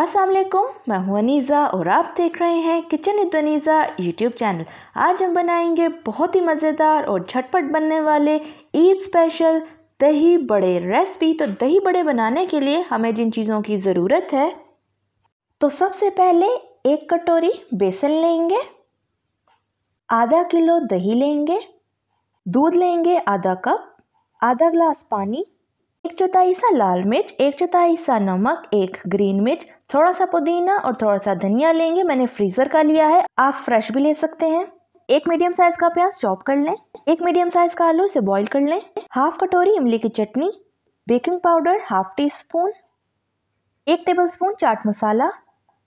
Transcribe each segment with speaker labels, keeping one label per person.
Speaker 1: अस्सलाम वालेकुम मैं हूं अनीज़ा और आप देख रहे हैं kitchen with Aneeza YouTube channel आज हम बनाएंगे बहुत ही मज़ेदार और झटपट बनने वाले ईद स्पेशल दही बड़े रेसिपी तो दही बड़े बनाने के लिए हमें जिन चीज़ों की ज़रूरत है तो सबसे पहले एक कटोरी बेसन लेंगे आधा किलो दही लेंगे दूध लेंगे आधा कप आधा ग्लास पानी एक चौथाई सा लाल मिर्च एक चौथाई सा नमक एक ग्रीन मिर्च थोड़ा सा पुदीना और थोड़ा सा धनिया लेंगे मैंने फ्रीजर का लिया है आप फ्रेश भी ले सकते हैं एक मीडियम साइज का प्याज चॉप कर लें एक मीडियम साइज का आलू इसे बॉईल कर लें हाफ कटोरी इमली की chutney baking powder half tea spoon एक टेबल स्पून चाट मसाला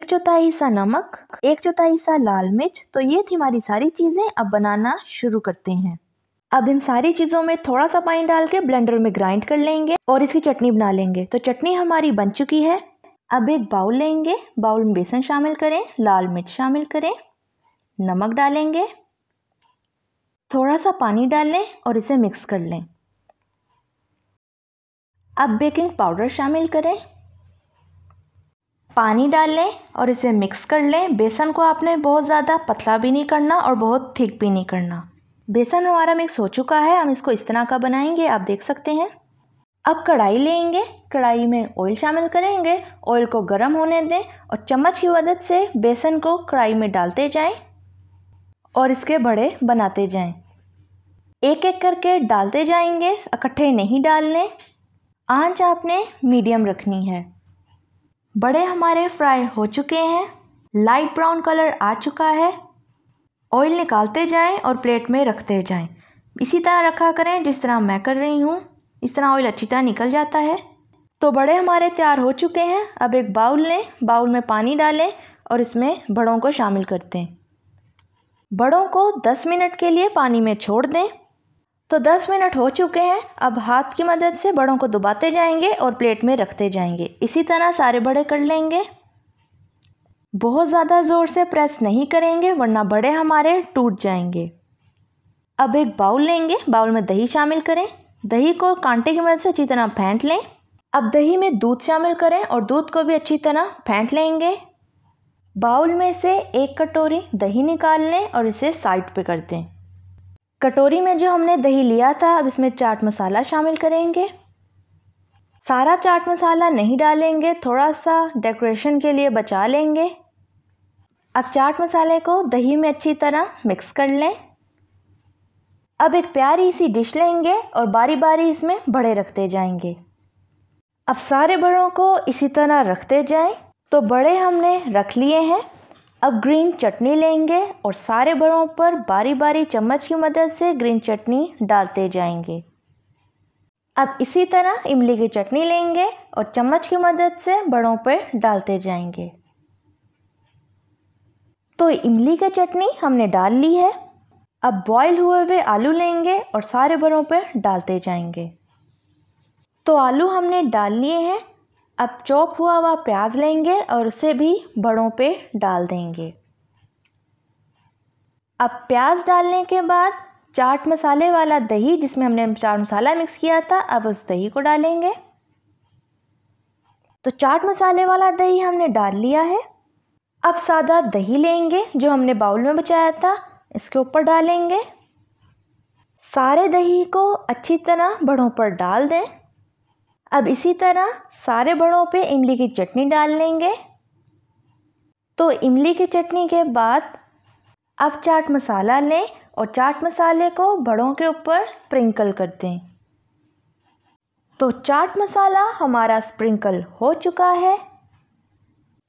Speaker 1: एक चौथाई सा नमक एक चौथाई सा लाल मिर्च तो ये थी हमारी सारी चीज़ें अब बनाना शुरू करते हैं अब इन सारी चीज़ों में थोड़ा सा पानी डाल के ब्लेंडर में ग्राइंड कर लेंगे और इसकी चटनी बना लेंगे तो चटनी हमारी बन चुकी है अब एक बाउल लेंगे बाउल में बेसन शामिल करें लाल मिर्च शामिल करें नमक डालेंगे थोड़ा सा पानी डाल लें और इसे मिक्स कर लें अब बेकिंग पाउडर शामिल करें पानी डाल लें और इसे मिक्स कर लें बेसन को आपने बहुत ज़्यादा पतला भी नहीं करना और बहुत थिक भी नहीं करना बेसन हमारा मिक्स हो चुका है हम इसको इस तरह का बनाएंगे आप देख सकते हैं अब कढ़ाई लेंगे कढ़ाई में ऑयल शामिल करेंगे ऑयल को गर्म होने दें और चम्मच की मदद से बेसन को कढ़ाई में डालते जाएं और इसके बड़े बनाते जाएं एक एक करके डालते जाएंगे इकट्ठे नहीं डालने आंच आपने मीडियम रखनी है बड़े हमारे फ्राई हो चुके हैं लाइट ब्राउन कलर आ चुका है ऑयल निकालते जाएं और प्लेट में रखते जाएं इसी तरह रखा करें जिस तरह मैं कर रही हूँ इस तरह ऑयल अच्छी तरह निकल जाता है तो बड़े हमारे तैयार हो चुके हैं अब एक बाउल लें बाउल में पानी डालें और इसमें बड़ों को शामिल कर दें बड़ों को 10 मिनट के लिए पानी में छोड़ दें तो 10 मिनट हो चुके हैं अब हाथ की मदद से बड़ों को दुबाते जाएंगे और प्लेट में रखते जाएंगे इसी तरह सारे बड़े कर लेंगे बहुत ज़्यादा ज़ोर से प्रेस नहीं करेंगे वरना बड़े हमारे टूट जाएंगे अब एक बाउल लेंगे बाउल में दही शामिल करें दही को कांटे की मदद से अच्छी तरह फेंट लें अब दही में दूध शामिल करें और दूध को भी अच्छी तरह फेंट लेंगे बाउल में से एक कटोरी दही निकाल लें और इसे साइड पे कर दें कटोरी में जो हमने दही लिया था अब इसमें चाट मसाला शामिल करेंगे सारा चाट मसाला नहीं डालेंगे थोड़ा सा डेकोरेशन के लिए बचा लेंगे अब चाट मसाले को दही में अच्छी तरह मिक्स कर लें अब एक प्यारी सी डिश लेंगे और बारी बारी इसमें बड़े रखते जाएंगे अब सारे बड़ों को इसी तरह रखते जाएं तो बड़े हमने रख लिए हैं अब ग्रीन चटनी लेंगे और सारे बड़ों पर बारी बारी चम्मच की मदद से ग्रीन चटनी डालते जाएंगे अब इसी तरह इमली की चटनी लेंगे और चम्मच की मदद से बड़ों पर डालते जाएंगे तो इमली की चटनी हमने डाल ली है अब बॉईल हुए हुए आलू लेंगे और सारे बड़ों पर डालते जाएंगे तो आलू हमने डाल लिए हैं अब चॉप हुआ हुआ प्याज लेंगे और उसे भी बड़ों पर डाल देंगे अब प्याज डालने के बाद चाट मसाले वाला दही जिसमें हमने चाट मसाला मिक्स किया था अब उस दही को डालेंगे तो चाट मसाले वाला दही हमने डाल लिया है अब सादा दही लेंगे जो हमने बाउल में बचाया था इसके ऊपर डालेंगे सारे दही को अच्छी तरह बड़ों पर डाल दें अब इसी तरह सारे बड़ों पे इमली की चटनी डाल लेंगे तो इमली की चटनी के बाद अब चाट मसाला लें और चाट मसाले को बड़ों के ऊपर स्प्रिंकल कर दें तो चाट मसाला हमारा स्प्रिंकल हो चुका है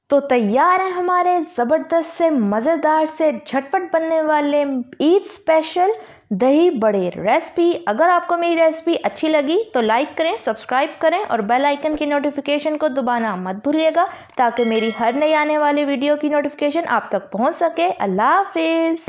Speaker 1: तो तैयार है हमारे ज़बरदस्त से मज़ेदार से झटपट बनने वाले ईद स्पेशल दही बड़े रेसिपी अगर आपको मेरी रेसिपी अच्छी लगी तो लाइक करें सब्सक्राइब करें और बेल आइकन की नोटिफिकेशन को दबाना मत भूलिएगा ताकि मेरी हर नई आने वाली वीडियो की नोटिफिकेशन आप तक पहुंच सके अल्लाह हाफिज़